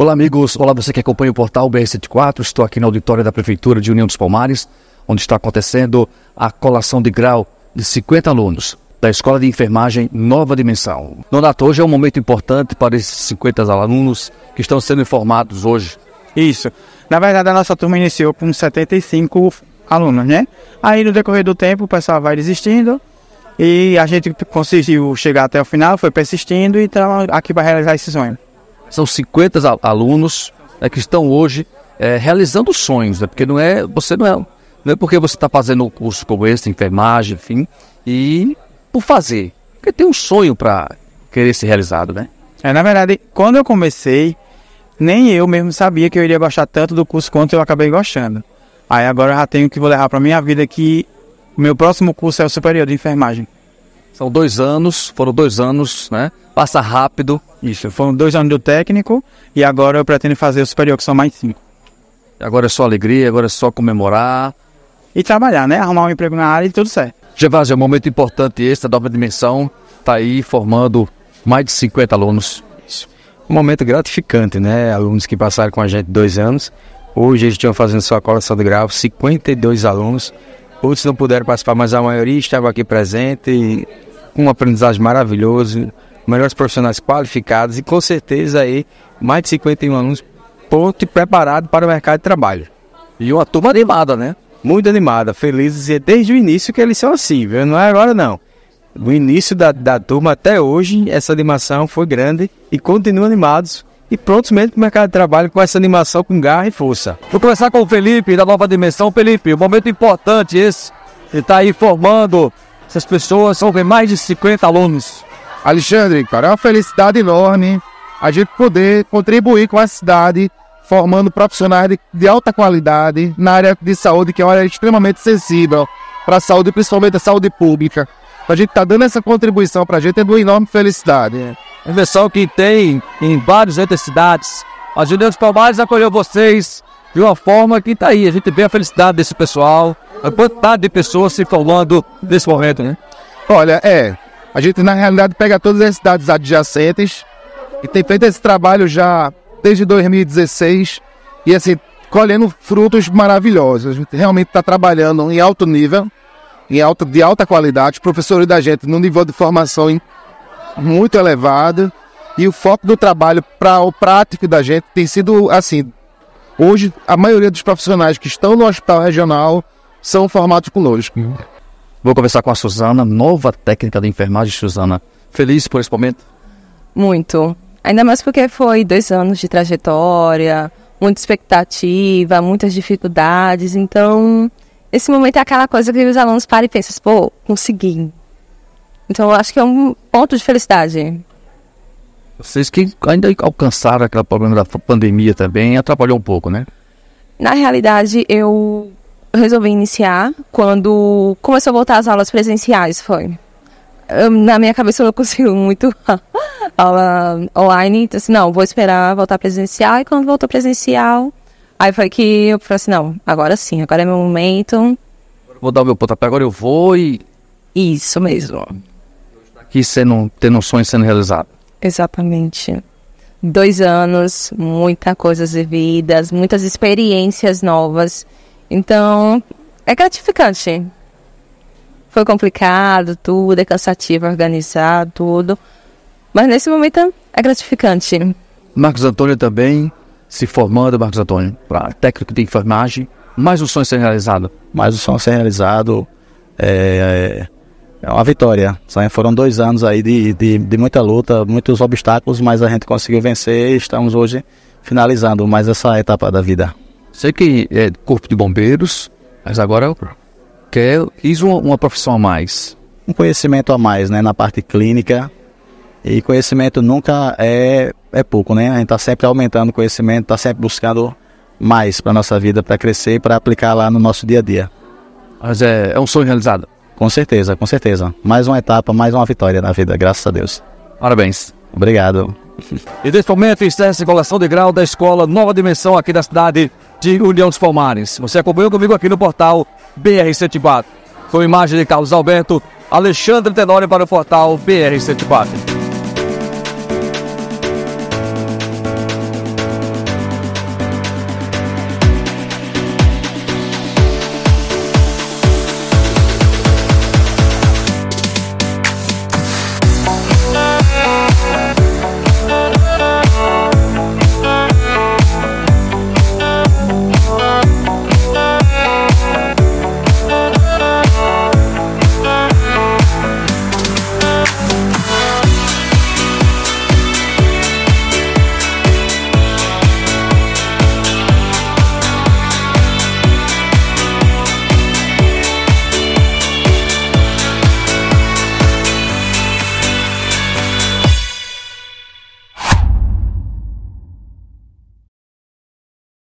Olá, amigos. Olá, você que acompanha o portal br 74 Estou aqui na auditória da Prefeitura de União dos Palmares, onde está acontecendo a colação de grau de 50 alunos da Escola de Enfermagem Nova Dimensão. Donato, hoje é um momento importante para esses 50 alunos que estão sendo informados hoje. Isso. Na verdade, a nossa turma iniciou com 75 alunos, né? Aí, no decorrer do tempo, o pessoal vai desistindo e a gente conseguiu chegar até o final, foi persistindo e então aqui vai realizar esse sonho. São 50 alunos né, que estão hoje é, realizando sonhos, né? porque não é, você não é, não é porque você está fazendo um curso como esse, enfermagem, enfim, e por fazer, porque tem um sonho para querer ser realizado, né? É, na verdade, quando eu comecei, nem eu mesmo sabia que eu iria gostar tanto do curso quanto eu acabei gostando. Aí agora eu já tenho que vou levar para minha vida que o meu próximo curso é o superior de enfermagem. São dois anos, foram dois anos, né? Passa rápido. Isso, foram dois anos do técnico e agora eu pretendo fazer o superior, que são mais cinco. Agora é só alegria, agora é só comemorar. E trabalhar, né? Arrumar um emprego na área e tudo certo. Gervásio, é um momento importante esse, da dobra dimensão, está aí formando mais de 50 alunos. Isso. Um momento gratificante, né? Alunos que passaram com a gente dois anos. Hoje eles estão fazendo sua coleção de grau, 52 alunos. Outros não puderam participar, mas a maioria estava aqui presente, com um aprendizagem maravilhoso melhores profissionais qualificados e com certeza aí mais de 51 alunos pronto e preparado para o mercado de trabalho. E uma turma animada, né? Muito animada, felizes e desde o início que eles são assim, viu? Não é agora não. No início da, da turma até hoje, essa animação foi grande e continuam animados e prontos mesmo para o mercado de trabalho com essa animação com garra e força. Vou começar com o Felipe da Nova Dimensão. Felipe, um momento importante esse, de estar tá aí formando essas pessoas, são mais de 50 alunos. Alexandre, cara, é uma felicidade enorme a gente poder contribuir com a cidade, formando profissionais de, de alta qualidade na área de saúde, que é uma área extremamente sensível para a saúde, principalmente a saúde pública. Então a gente está dando essa contribuição para a gente, é de uma enorme felicidade. É, é pessoal que tem em várias outras cidades, a Juliana Palmares acolheu vocês de uma forma que está aí. A gente vê a felicidade desse pessoal, a quantidade de pessoas se formando nesse momento, né? Olha, é, a gente, na realidade, pega todas as cidades adjacentes e tem feito esse trabalho já desde 2016 e, assim, colhendo frutos maravilhosos. A gente realmente está trabalhando em alto nível, em alta, de alta qualidade. Os professores da gente no nível de formação muito elevado e o foco do trabalho para o prático da gente tem sido assim. Hoje, a maioria dos profissionais que estão no hospital regional são formados conosco. Vou conversar com a Suzana, nova técnica de enfermagem, Suzana. Feliz por esse momento? Muito. Ainda mais porque foi dois anos de trajetória, muita expectativa, muitas dificuldades. Então, esse momento é aquela coisa que os alunos param e pensam, pô, consegui. Então, eu acho que é um ponto de felicidade. Vocês que ainda alcançaram aquele problema da pandemia também, atrapalhou um pouco, né? Na realidade, eu resolvi iniciar quando começou a voltar as aulas presenciais, foi. Hum, na minha cabeça eu não consigo muito aula online, então assim, não, vou esperar voltar presencial, e quando voltou presencial, aí foi que eu falei assim, não, agora sim, agora é meu momento. Vou dar o meu pontapé, agora eu vou e... Isso mesmo. Aqui sendo, tendo um sonho sendo realizado. Exatamente dois anos, muitas coisas vividas, muitas experiências novas então, é gratificante. Foi complicado, tudo, é cansativo organizar tudo. Mas nesse momento é gratificante. Marcos Antônio também se formando, Marcos Antônio, para técnico de enfermagem. Mais um sonho ser realizado. Mais um sonho ser realizado. É, é uma vitória. Foram dois anos aí de, de, de muita luta, muitos obstáculos, mas a gente conseguiu vencer e estamos hoje finalizando mais essa etapa da vida. Sei que é corpo de bombeiros, mas agora eu quer, quis uma, uma profissão a mais. Um conhecimento a mais, né, na parte clínica. E conhecimento nunca é, é pouco, né? A gente está sempre aumentando o conhecimento, está sempre buscando mais para nossa vida, para crescer e para aplicar lá no nosso dia a dia. Mas é, é um sonho realizado? Com certeza, com certeza. Mais uma etapa, mais uma vitória na vida, graças a Deus. Parabéns. Obrigado. E neste momento encerra-se a colação de grau da Escola Nova Dimensão aqui da cidade de União dos Palmares. Você acompanhou comigo aqui no portal br 74 Com imagem de Carlos Alberto, Alexandre Tenório para o portal br 74